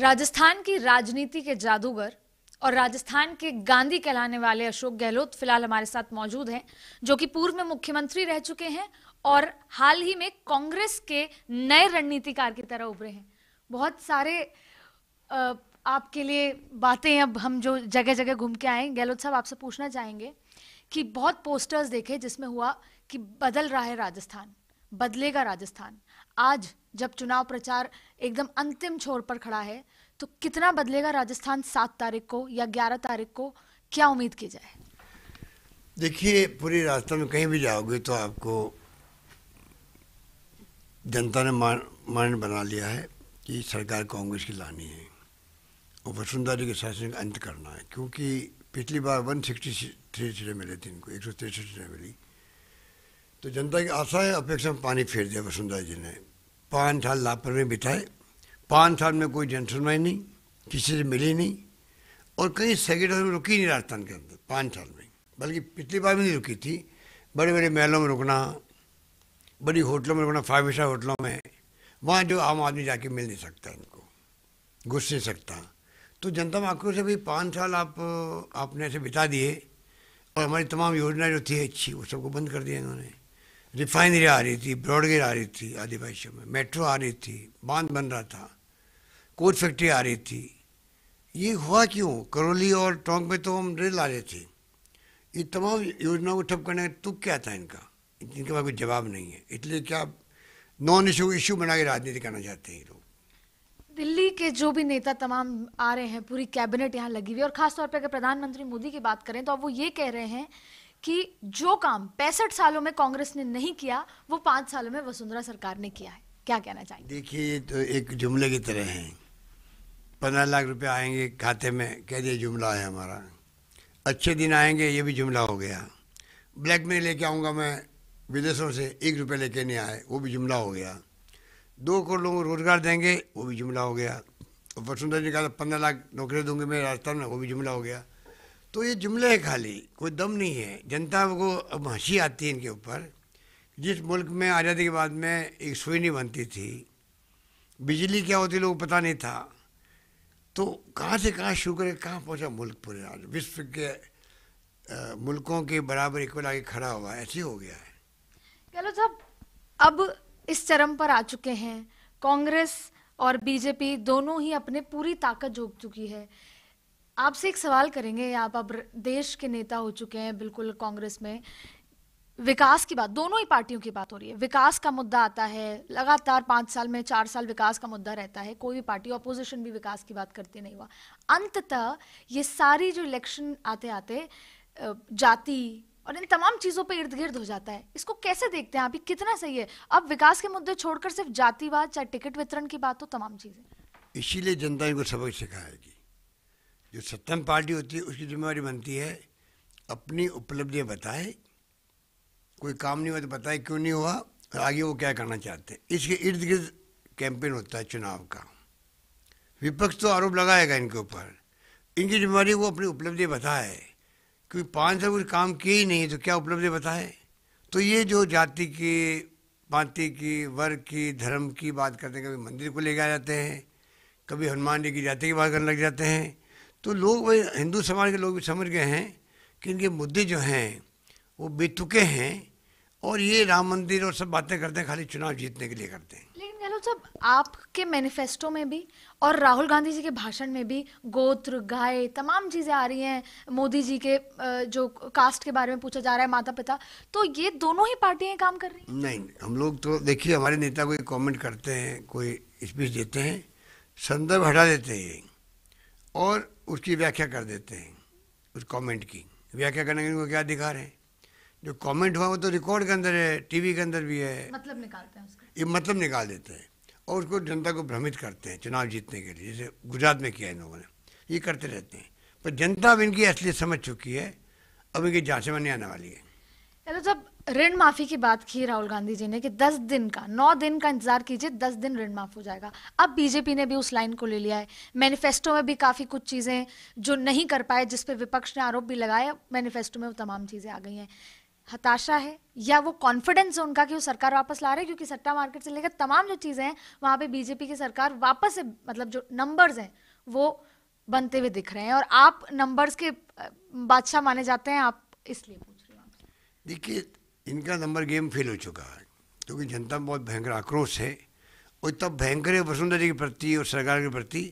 राजस्थान की राजनीति के जादूगर और राजस्थान के गांधी कहलाने वाले अशोक गहलोत फिलहाल हमारे साथ मौजूद हैं जो कि पूर्व में मुख्यमंत्री रह चुके हैं और हाल ही में कांग्रेस के नए रणनीतिकार की तरह उभरे हैं बहुत सारे आपके लिए बातें अब हम जो जगह जगह घूम के आए गहलोत साहब आपसे पूछना चाहेंगे कि बहुत पोस्टर्स देखे जिसमें हुआ कि बदल रहा है राजस्थान बदलेगा राजस्थान आज जब चुनाव प्रचार एकदम अंतिम छोर पर खड़ा है तो कितना बदलेगा राजस्थान सात तारीख को या ग्यारह तारीख को क्या उम्मीद की जाए देखिए पूरे राजस्थान में कहीं भी जाओगे तो आपको जनता ने मान मान बना लिया है कि सरकार कांग्रेस की लानी है और वसुंधरा जी के शासन का अंत करना है क्योंकि पिछली बार 163 सीटें मिली थी इनको एक सौ तिरसठ सीटें मिली तो जनता की आशा है अपेक्षा में पानी फेर दिया वसुंधरा जी ने पाँच साल लापर में बिताए पाँच साल में कोई जनसुनवाई नहीं किसी से मिली नहीं और कहीं सेक्रेटरी में रुकी नहीं राजस्थान के अंदर पाँच साल में बल्कि पिछली बार भी नहीं रुकी थी बड़े बड़े महलों में रुकना बड़ी होटलों में रुकना फाइव स्टार होटलों में वहाँ जो आम आदमी जाके मिल नहीं सकता इनको घुस नहीं सकता तो जनता में आक्रोश है भाई पाँच साल आप आपने ऐसे बिता दिए और हमारी तमाम योजनाएं जो थी अच्छी वो सबको बंद कर दिया इन्होंने रिफाइनरी आ रही थी ब्रॉडगेज आ रही थी आदिवासियों में मेट्रो आ रही थी बांध बन रहा था कोच फैक्ट्री आ रही थी ये हुआ क्यों करौली और टोंक में तो हम रेल आ रहे थे ये तमाम योजनाओं को ठप करने का तुक क्या था इनका इनके पास कोई जवाब नहीं है इसलिए क्या नॉन इशू इशू बना के राजनीति करना चाहते हैं लोग दिल्ली के जो भी नेता तमाम आ रहे हैं पूरी कैबिनेट यहाँ लगी हुई है और खासतौर पर अगर प्रधानमंत्री मोदी की बात करें तो अब वो ये कह रहे हैं कि जो काम पैंसठ सालों में कांग्रेस ने नहीं किया वो पाँच सालों में वसुंधरा सरकार ने किया है क्या कहना चाहिए देखिए ये तो एक जुमले की तरह है पंद्रह लाख रुपए आएंगे खाते में कह दिया जुमला है हमारा अच्छे दिन आएंगे ये भी जुमला हो गया ब्लैक मनी लेके आऊँगा मैं विदेशों से एक रुपये लेके नहीं आए वो भी जुमला हो गया दो करोड़ लोगों को रोजगार देंगे वो भी जुमला हो गया और वसुंधरा जी का तो पंद्रह लाख नौकरी दूंगी मैं राजस्थान में वो भी जुमला हो गया तो ये जुमले है खाली कोई दम नहीं है जनता को अब हंसी आती है इनके ऊपर जिस मुल्क में आज़ादी के बाद में एक सुई नहीं बनती थी बिजली क्या होती लोग पता नहीं था तो कहाँ से कहाँ शुरू करके कहाँ पहुँचा मुल्क पूरे आज विश्व के आ, मुल्कों के बराबर इक्वल आगे खड़ा हुआ ऐसे हो गया है चलो साहब अब इस चरम पर आ चुके हैं कांग्रेस और बीजेपी दोनों ही अपने पूरी ताकत झोंक चुकी है आपसे एक सवाल करेंगे आप अब देश के नेता हो चुके हैं बिल्कुल कांग्रेस में विकास की बात दोनों ही पार्टियों की बात हो रही है विकास का मुद्दा आता है लगातार पांच साल में चार साल विकास का मुद्दा रहता है कोई भी पार्टी ऑपोजिशन भी विकास की बात करती नहीं हुआ अंततः ये सारी जो इलेक्शन आते आते जाति और इन तमाम चीज़ों पर इर्द गिर्द हो जाता है इसको कैसे देखते हैं आप कितना सही है अब विकास के मुद्दे छोड़कर सिर्फ जातिवाद चाहे टिकट वितरण की बात हो तमाम चीज़ें इसीलिए जनता इनको सबक सिखाएगी जो सत्तम पार्टी होती है उसकी जिम्मेवारी बनती है अपनी उपलब्धियाँ बताए कोई काम नहीं हुआ तो बताए क्यों नहीं हुआ और आगे वो क्या करना चाहते हैं इसके इर्द गिर्द कैंपेन होता है चुनाव का विपक्ष तो आरोप लगाएगा इनके ऊपर इनकी जिम्मेवारी वो अपनी उपलब्धि बताए क्योंकि पाँच साल कुछ काम किए ही नहीं तो क्या उपलब्धि बताए तो ये जो जाति की पांति की वर्ग की धर्म की बात करते हैं कभी मंदिर को ले जाते हैं कभी हनुमान जी की जाति की बात करने लग जाते हैं तो लोग वही हिंदू समाज के लोग भी समझ गए हैं कि इनके मुद्दे जो हैं वो बेतुके हैं और ये राम मंदिर और सब बातें करते हैं खाली चुनाव जीतने के लिए करते हैं लेकिन गहलोत साहब आपके मैनिफेस्टो में भी और राहुल गांधी जी के भाषण में भी गोत्र गाय तमाम चीज़ें आ रही हैं मोदी जी के जो कास्ट के बारे में पूछा जा रहा है माता पिता तो ये दोनों ही पार्टियाँ काम कर रही हैं नहीं हम लोग तो देखिए हमारे नेता कोई कॉमेंट करते हैं कोई स्पीच देते हैं संदर्भ हटा देते हैं और उसकी व्याख्या कर देते हैं उस कमेंट की व्याख्या करने के उनको क्या दिखा रहे हैं जो कमेंट हुआ वो तो रिकॉर्ड के अंदर है टीवी के अंदर भी है मतलब निकालते हैं उसका ये मतलब निकाल देते हैं और उसको जनता को भ्रमित करते हैं चुनाव जीतने के लिए जैसे गुजरात में किया इन लोगों ने ये करते रहते हैं पर जनता अब इनकी असलियत समझ चुकी है अब इनकी जाँचें में नहीं आने वाली है जब ऋण माफी की बात की राहुल गांधी जी ने कि 10 दिन का 9 दिन का इंतजार कीजिए 10 दिन ऋण माफ हो जाएगा अब बीजेपी ने भी उस लाइन को ले लिया है मैनिफेस्टो में भी काफ़ी कुछ चीज़ें जो नहीं कर पाए जिस पे विपक्ष ने आरोप भी लगाए मैनिफेस्टो में वो तमाम चीज़ें आ गई हैं हताशा है या वो कॉन्फिडेंस है उनका कि वो सरकार वापस ला रहे क्योंकि सट्टा मार्केट से लेकर तमाम जो चीज़ें हैं वहाँ पर बीजेपी की सरकार वापस से मतलब जो नंबर्स हैं वो बनते हुए दिख रहे हैं और आप नंबर्स के बादशाह माने जाते हैं आप इसलिए पूछ रहे हो देखिए इनका नंबर गेम फेल हो चुका है क्योंकि जनता में बहुत भयंकर आक्रोश है और तब भयंकर है वसुंधरा जी के प्रति और सरकार के प्रति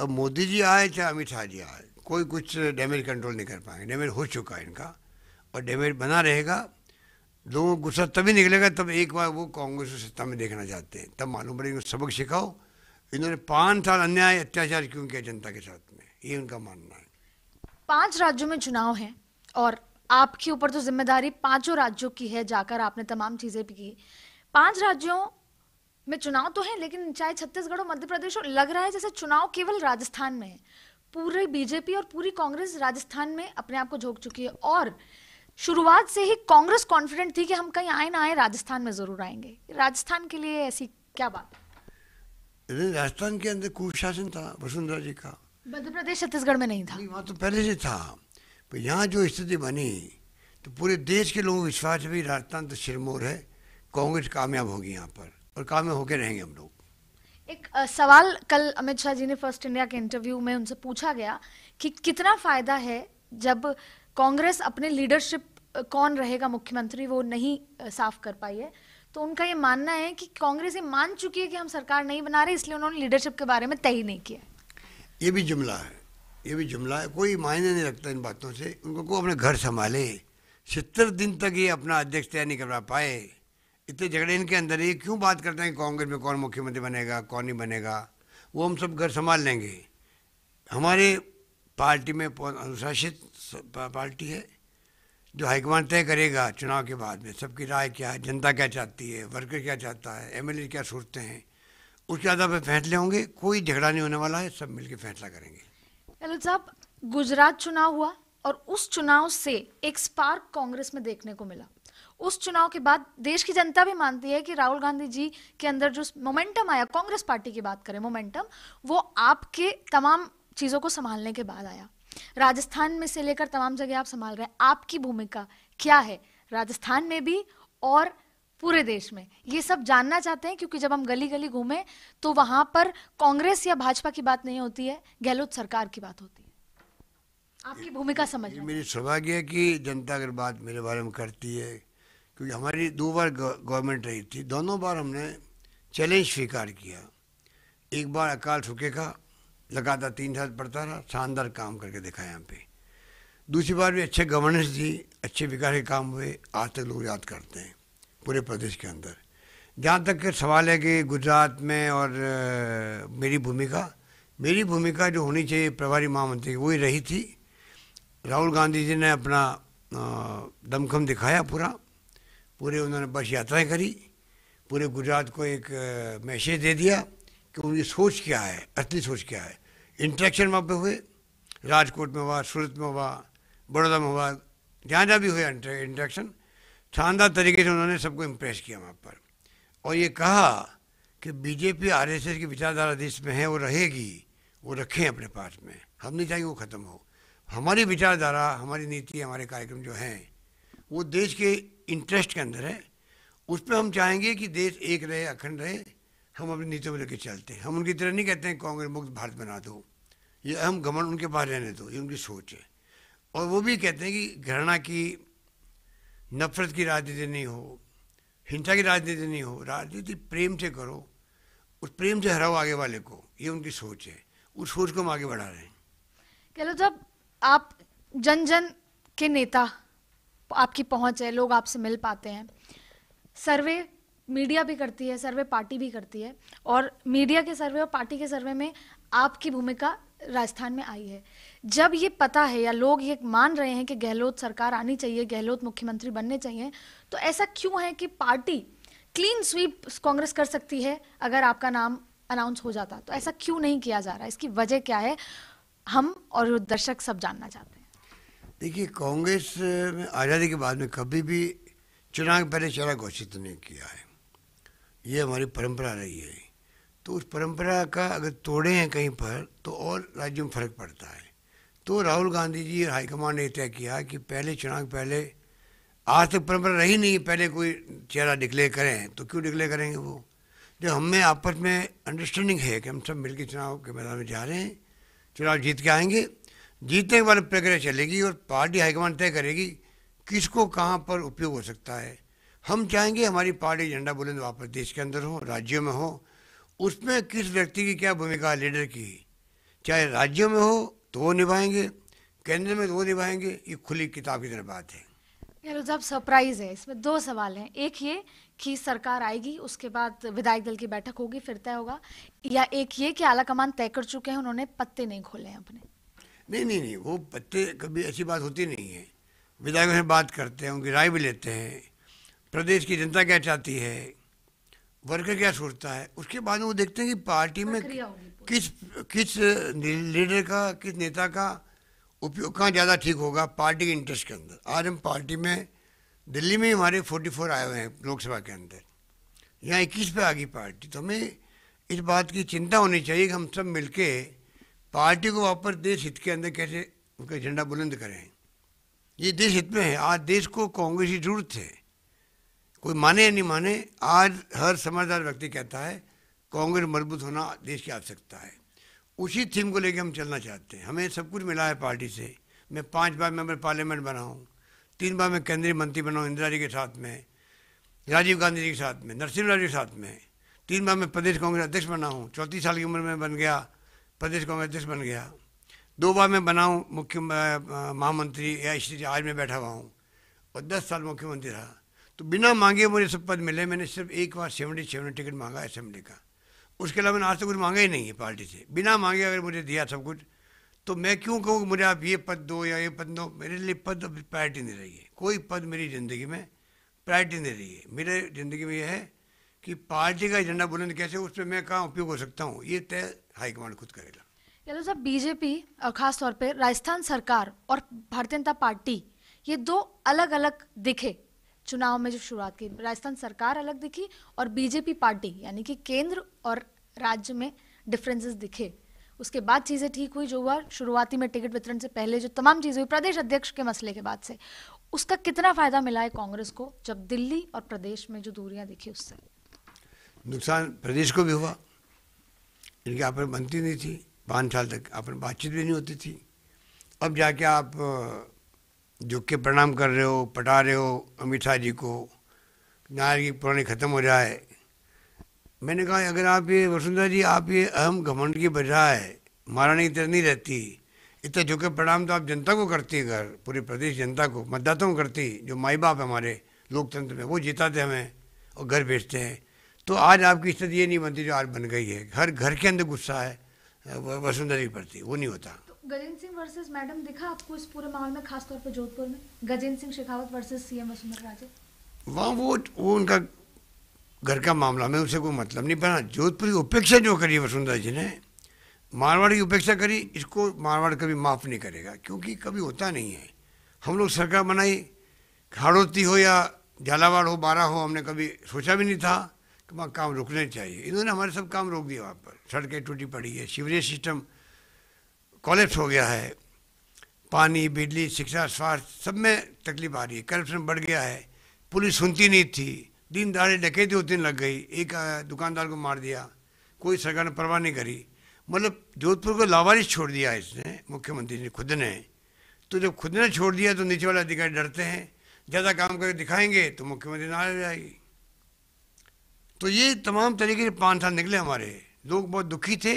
अब मोदी जी आए चाहे अमित शाह जी आए कोई कुछ डैमेज कंट्रोल नहीं कर पाएंगे डैमेज हो चुका है इनका और डैमेज बना रहेगा लोगों को गुस्सा तभी निकलेगा तब एक बार वो कांग्रेस को सत्ता में देखना चाहते हैं तब मालूम पड़ेगा सबक सिखाओ इन्होंने पाँच साल अन्याय अत्याचार क्यों किया जनता के साथ में ये उनका मानना है पाँच राज्यों में चुनाव हैं और आपके ऊपर तो जिम्मेदारी पांचों राज्यों की है जाकर आपने तमाम चीजें भी की पांच राज्यों में चुनाव तो है लेकिन चाहे छत्तीसगढ़ हो मध्य प्रदेश हो लग रहा है जैसे चुनाव केवल राजस्थान में है पूरे बीजेपी और पूरी कांग्रेस राजस्थान में अपने आप को झोंक चुकी है और शुरुआत से ही कांग्रेस कॉन्फिडेंट थी कि हम कहीं आए ना आए राजस्थान में जरूर आएंगे राजस्थान के लिए ऐसी क्या बात राजस्थान के अंदर कुशासन था वसुंधरा जी का मध्य प्रदेश छत्तीसगढ़ में नहीं था वहाँ तो पहले से था तो यहाँ जो स्थिति बनी तो पूरे देश के लोगों को विश्वास भी राजस्थान तो सिरमौर है कांग्रेस कामयाब होगी यहाँ पर और कामयाब होके रहेंगे हम लोग एक सवाल कल अमित शाह जी ने फर्स्ट इंडिया के इंटरव्यू में उनसे पूछा गया कि कितना फायदा है जब कांग्रेस अपने लीडरशिप कौन रहेगा मुख्यमंत्री वो नहीं साफ कर पाई है तो उनका ये मानना है कि कांग्रेस ये मान चुकी है कि हम सरकार नहीं बना रहे इसलिए उन्होंने लीडरशिप के बारे में तय नहीं किया ये भी जुमला है ये भी जुमला है कोई मायने नहीं रखता इन बातों से उनको को अपने घर संभाले सत्तर दिन तक ये अपना अध्यक्ष तय नहीं करवा पाए इतने झगड़े इनके अंदर ये क्यों बात करते हैं कांग्रेस में कौन मुख्यमंत्री बनेगा कौन नहीं बनेगा वो हम सब घर संभाल लेंगे हमारे पार्टी में अनुशासित पार्टी है जो हाईकमान तय करेगा चुनाव के बाद में सबकी राय क्या है जनता क्या चाहती है वर्कर क्या चाहता है एमएलए क्या सोचते हैं उसके आधार पर फैसले होंगे कोई झगड़ा नहीं होने वाला है सब मिलकर फैसला करेंगे तो साहब गुजरात चुनाव हुआ और उस चुनाव से एक स्पार्क कांग्रेस में देखने को मिला उस चुनाव के बाद देश की जनता भी मानती है कि राहुल गांधी जी के अंदर जो मोमेंटम आया कांग्रेस पार्टी की बात करें मोमेंटम वो आपके तमाम चीज़ों को संभालने के बाद आया राजस्थान में से लेकर तमाम जगह आप संभाल रहे हैं आपकी भूमिका क्या है राजस्थान में भी और पूरे देश में ये सब जानना चाहते हैं क्योंकि जब हम गली गली घूमे तो वहां पर कांग्रेस या भाजपा की बात नहीं होती है गहलोत सरकार की बात होती है आपकी भूमिका समझ मेरी सौभाग्य है कि जनता अगर बात मेरे बारे में करती है क्योंकि हमारी दो बार गवर्नमेंट रही थी दोनों बार हमने चैलेंज स्वीकार किया एक बार अकाल ठुके का लगातार तीन साल पड़ता रहा शानदार काम करके दिखाया यहाँ पे दूसरी बार भी अच्छे गवर्नेंस दी अच्छे विकास के काम हुए आज तक लोग याद करते हैं पूरे प्रदेश के अंदर जहाँ तक सवाल है कि गुजरात में और मेरी भूमिका मेरी भूमिका जो होनी चाहिए प्रभारी महामंत्री की वही रही थी राहुल गांधी जी ने अपना दमखम दिखाया पूरा पूरे उन्होंने बस यात्राएं करी पूरे गुजरात को एक मैसेज दे दिया कि उनकी सोच क्या है असली सोच क्या है इंट्रैक्शन वहाँ पे हुए राजकोट में हुआ सूरत में हुआ बड़ौदा में हुआ जहाँ जहाँ भी हुआ इंट्रैक्शन शानदार तरीके से उन्होंने सबको इम्प्रेस किया वहाँ पर और ये कहा कि बीजेपी आरएसएस की विचारधारा देश में है वो रहेगी वो रखें अपने पास में हम नहीं चाहेंगे वो ख़त्म हो हमारी विचारधारा हमारी नीति हमारे कार्यक्रम जो हैं वो देश के इंटरेस्ट के अंदर है उस पर हम चाहेंगे कि देश एक रहे अखंड रहे हम अपनी नीतियों में लेकर चलते हैं हम उनकी तरह नहीं कहते हैं कांग्रेस मुक्त भारत बना दो ये हम गमन उनके पास रहने दो ये उनकी सोच है और वो भी कहते हैं कि घृणा की नफरत की राजनीति नहीं हो हिंसा की राजनीति नहीं हो राजनीति प्रेम से करो उस प्रेम से हराओ आगे वाले को ये उनकी सोच है उस सोच को हम आगे बढ़ा रहे हैं कह लो जब आप जन जन के नेता आपकी पहुंच है लोग आपसे मिल पाते हैं सर्वे मीडिया भी करती है सर्वे पार्टी भी करती है और मीडिया के सर्वे और पार्टी के सर्वे में आपकी भूमिका राजस्थान में आई है जब ये पता है या लोग ये मान रहे हैं कि गहलोत सरकार आनी चाहिए गहलोत मुख्यमंत्री बनने चाहिए तो ऐसा क्यों है कि पार्टी क्लीन स्वीप कांग्रेस कर सकती है अगर आपका नाम अनाउंस हो जाता तो ऐसा क्यों नहीं किया जा रहा इसकी वजह क्या है हम और दर्शक सब जानना चाहते हैं देखिए कांग्रेस में आज़ादी के बाद में कभी भी चुनाव पहले चेहरा घोषित नहीं किया है ये हमारी परंपरा रही है तो उस परंपरा का अगर तोड़े हैं कहीं पर तो और राज्यों में फर्क पड़ता है तो राहुल गांधी जी और हाईकमान ने तय किया कि पहले चुनाव पहले आज तक परंपरा रही नहीं पहले कोई चेहरा डिक्लेयर करें तो क्यों डिक्लेयर करेंगे वो जब हमें आपस में अंडरस्टैंडिंग है कि हम सब मिलकर चुनाव के मैदान में जा रहे हैं चुनाव जीत के आएंगे जीतने के बाद प्रक्रिया चलेगी और पार्टी हाईकमान तय करेगी किसको कहाँ पर उपयोग हो सकता है हम चाहेंगे हमारी पार्टी झंडा बुलंद वापस देश के अंदर हो राज्यों में हो उसमें किस व्यक्ति की क्या भूमिका लीडर की चाहे राज्यों में हो तो वो निभाएंगे केंद्र में तो वो निभाएंगे ये खुली किताब की तरह बात है यार सरप्राइज है इसमें दो सवाल हैं एक ये कि सरकार आएगी उसके बाद विधायक दल की बैठक होगी फिर तय होगा या एक ये कि आला कमान तय कर चुके हैं उन्होंने पत्ते नहीं खोले हैं अपने नहीं नहीं नहीं वो पत्ते कभी ऐसी बात होती नहीं है विधायकों से बात करते हैं उनकी राय भी लेते हैं प्रदेश की जनता क्या चाहती है वर्कर क्या सोचता है उसके बाद वो देखते हैं कि पार्टी में किस किस लीडर का किस नेता का उपयोग कहाँ ज़्यादा ठीक होगा पार्टी के इंटरेस्ट के अंदर आज हम पार्टी में दिल्ली में हमारे 44 आए हुए हैं लोकसभा के अंदर यहाँ इक्कीस पे आ गई पार्टी तो हमें इस बात की चिंता होनी चाहिए कि हम सब मिलके पार्टी को वापस देश हित के अंदर कैसे उनका झंडा बुलंद करें ये देश हित में है आज देश को कांग्रेस की जरूरत है कोई माने या नहीं माने आज हर समझदार व्यक्ति कहता है कांग्रेस मजबूत होना देश की आवश्यकता है उसी थीम को लेकर हम चलना चाहते हैं हमें सब कुछ मिला है पार्टी से मैं पांच बार मेंबर पार्लियामेंट बना हूँ तीन बार मैं केंद्रीय मंत्री बना हूँ इंदिरा जी के साथ में राजीव गांधी जी के साथ में नरसिंह राव जी के साथ में तीन बार मैं प्रदेश कांग्रेस अध्यक्ष बना हूँ चौंतीस साल की उम्र में बन गया प्रदेश कांग्रेस अध्यक्ष बन गया दो बार मैं बना हूँ मुख्य महामंत्री या इसी आज मैं बैठा हुआ हूँ और दस साल मुख्यमंत्री रहा तो बिना मांगे मुझे सब पद मिले मैंने सिर्फ एक बार सेवेंटी सेवन टिकट मांगा असेंबली का उसके अलावा मैंने आज तक कुछ मांगा ही नहीं है पार्टी से बिना मांगे अगर मुझे दिया सब कुछ तो मैं क्यों कहूँ मुझे आप ये पद दो या ये पद दो मेरे लिए पद प्रायरिटी नहीं रही है कोई पद मेरी ज़िंदगी में प्रायरिटी नहीं रही है मेरे ज़िंदगी में यह है कि पार्टी का एजेंडा बुलंद कैसे उसमें मैं कहाँ उपयोग हो सकता हूँ ये तय हाईकमांड खुद करेगा यादव साहब बीजेपी और खास तौर पे राजस्थान सरकार और भारतीय जनता पार्टी ये दो अलग अलग दिखे चुनाव में जो शुरुआत की राजस्थान सरकार अलग दिखी और बीजेपी पार्टी यानी कि केंद्र और राज्य में डिफरेंसेस दिखे उसके बाद चीज़ें ठीक हुई जो हुआ शुरुआती में टिकट वितरण से पहले जो तमाम चीज़ें हुई प्रदेश अध्यक्ष के मसले के बाद से उसका कितना फ़ायदा मिला है कांग्रेस को जब दिल्ली और प्रदेश में जो दूरियां दिखी उससे नुकसान प्रदेश को भी हुआ इनकी आप में बनती नहीं थी पाँच साल तक आप बातचीत भी नहीं होती थी अब जाके आप झुक के प्रणाम कर रहे हो पटा रहे हो अमित शाह जी को नार की पुरानी ख़त्म हो जाए मैंने कहा अगर आप ये वसुंधरा जी आप ये अहम घमंड की बजाय महारानी की तरह नहीं रहती इतना झुके प्रणाम तो आप जनता को करती घर पूरे प्रदेश जनता को मतदाताओं को करती जो माई बाप हमारे लोकतंत्र में वो जिताते हमें और घर भेजते हैं तो आज आपकी स्थिति ये नहीं बनती जो आज बन गई है घर घर के अंदर गुस्सा है वसुंधरा जी प्रति वो नहीं होता गजेंद्र सिंह वर्सेस मैडम दिखा आपको इस पूरे माहौल में खासतौर पर जोधपुर में गजेंद्र सिंह शेखावत वर्सेस सीएम वसुंधरा राजे वहाँ वो वो उनका घर का मामला में उसे कोई मतलब नहीं पड़ा जोधपुर की उपेक्षा जो करी वसुंधरा जी ने मारवाड़ की उपेक्षा करी इसको मारवाड़ कभी माफ़ नहीं करेगा क्योंकि कभी होता नहीं है हम लोग सरकार बनाई हाड़ोती हो या झालावाड़ हो बारह हो हमने कभी सोचा भी नहीं था कि वहाँ काम रुकने चाहिए इन्होंने हमारे सब काम रोक दिया वहाँ पर सड़कें टूटी पड़ी है सीवरेज सिस्टम कॉलेप्स हो गया है पानी बिजली शिक्षा स्वास्थ्य सब में तकलीफ आ रही है करप्शन बढ़ गया है पुलिस सुनती नहीं थी दिन दहाड़े थे दिन लग गई एक दुकानदार को मार दिया कोई सरकार ने परवाह नहीं करी मतलब जोधपुर को लावारिश छोड़ दिया इसने मुख्यमंत्री ने खुद ने तो जब खुद ने छोड़ दिया तो नीचे वाले अधिकारी डरते हैं ज़्यादा काम करके दिखाएंगे तो मुख्यमंत्री नाराज हो जाएगी तो ये तमाम तरीके से पाँच साल निकले हमारे लोग बहुत दुखी थे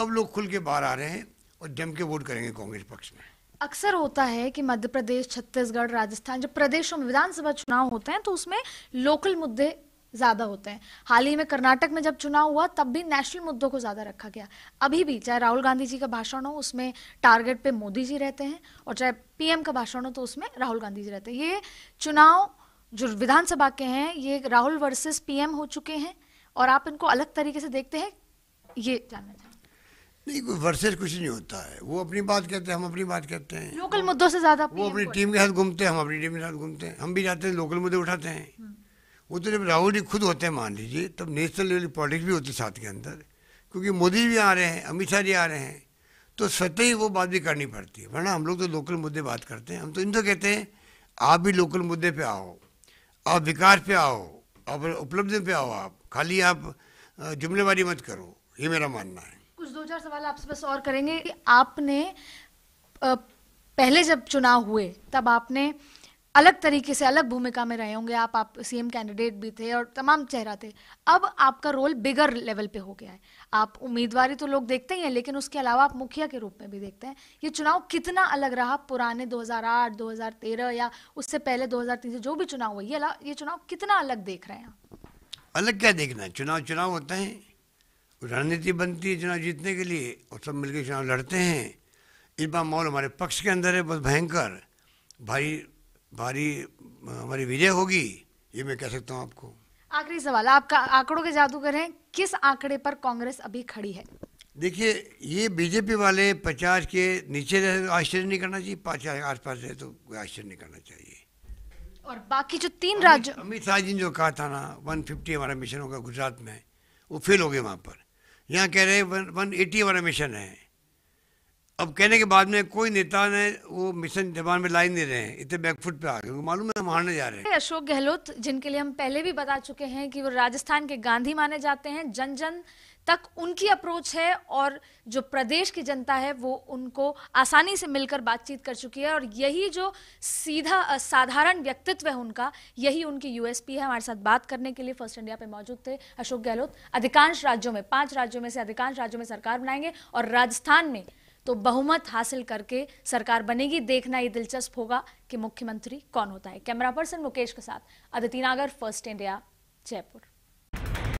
अब लोग खुल के बाहर आ रहे हैं और जम के वोट करेंगे कांग्रेस पक्ष में अक्सर होता है कि मध्य प्रदेश छत्तीसगढ़ राजस्थान जब प्रदेशों में विधानसभा चुनाव होते हैं तो उसमें लोकल मुद्दे ज्यादा होते हैं हाल ही में कर्नाटक में जब चुनाव हुआ तब भी नेशनल मुद्दों को ज्यादा रखा गया अभी भी चाहे राहुल गांधी जी का भाषण हो उसमें टारगेट पे मोदी जी रहते हैं और चाहे पीएम का भाषण हो तो उसमें राहुल गांधी जी रहते हैं ये चुनाव जो विधानसभा के हैं ये राहुल वर्सेस पीएम हो चुके हैं और आप इनको अलग तरीके से देखते हैं ये जानना चाहिए नहीं कोई वर्सेस कुछ नहीं होता है वो अपनी बात कहते हैं हम अपनी बात कहते हैं लोकल मुद्दों से ज्यादा वो अपनी टीम के साथ घूमते हैं हम अपनी टीम के साथ घूमते हैं हम भी जाते हैं लोकल मुद्दे उठाते हैं हम्म। वो तो जब राहुल जी खुद होते हैं मान लीजिए तब नेशनल लेवल पॉलिटिक्स भी होती है साथ के अंदर क्योंकि मोदी भी आ रहे हैं अमित शाह जी आ रहे हैं तो स्वतः ही वो बात भी करनी पड़ती है वरना हम लोग तो लोकल मुद्दे बात करते हैं हम तो इनसे कहते हैं आप भी लोकल मुद्दे पे आओ आप विकास पे आओ आप उपलब्धि पे आओ आप खाली आप जुमलेबाजी मत करो ये मेरा मानना है कुछ दो चार सवाल आपसे बस और करेंगे कि आपने पहले जब चुनाव हुए तब आपने अलग तरीके से अलग भूमिका में रहे होंगे आप आप सीएम कैंडिडेट भी थे और तमाम चेहरा थे अब आपका रोल बिगर लेवल पे हो गया है आप उम्मीदवारी तो लोग देखते ही हैं लेकिन उसके अलावा आप मुखिया के रूप में भी देखते हैं ये चुनाव कितना अलग रहा पुराने 2008 2013 या उससे पहले 2003 से जो भी चुनाव हुआ ये ये चुनाव कितना अलग देख रहे हैं आप अलग क्या देखना है चुनाव चुनाव होते हैं रणनीति बनती है चुनाव जीतने के लिए और सब मिलकर चुनाव लड़ते हैं इस बार माहौल हमारे पक्ष के अंदर है बहुत भयंकर भारी भारी हमारी विजय होगी ये मैं कह सकता हूँ आपको आखिरी सवाल आपका आंकड़ों के जादूगर हैं किस आंकड़े पर कांग्रेस अभी खड़ी है देखिए ये बीजेपी वाले पचास के नीचे रहे तो आश्चर्य नहीं करना चाहिए पाँच आस पास रहे तो कोई आश्चर्य नहीं करना चाहिए और बाकी जो तीन राज्य अमित शाह जी ने जो कहा था ना फिफ्टी हमारा मिशन होगा गुजरात में वो फेल हो गए वहाँ पर यहाँ कह रहे हैं वन एटी वाला मिशन है अब कहने के बाद में कोई नेता ने वो मिशन जबान में लाई नहीं रहे हैं इतने बैकफुट पे आ गए मालूम है मारने जा रहे हैं अशोक गहलोत जिनके लिए हम पहले भी बता चुके हैं कि वो राजस्थान के गांधी माने जाते हैं जन जन तक उनकी अप्रोच है और जो प्रदेश की जनता है वो उनको आसानी से मिलकर बातचीत कर चुकी है और यही जो सीधा साधारण व्यक्तित्व है उनका यही उनकी यूएसपी है हमारे साथ बात करने के लिए फर्स्ट इंडिया पे मौजूद थे अशोक गहलोत अधिकांश राज्यों में पांच राज्यों में से अधिकांश राज्यों में सरकार बनाएंगे और राजस्थान में तो बहुमत हासिल करके सरकार बनेगी देखना ये दिलचस्प होगा कि मुख्यमंत्री कौन होता है कैमरा पर्सन मुकेश के साथ अदिति नागर फर्स्ट इंडिया जयपुर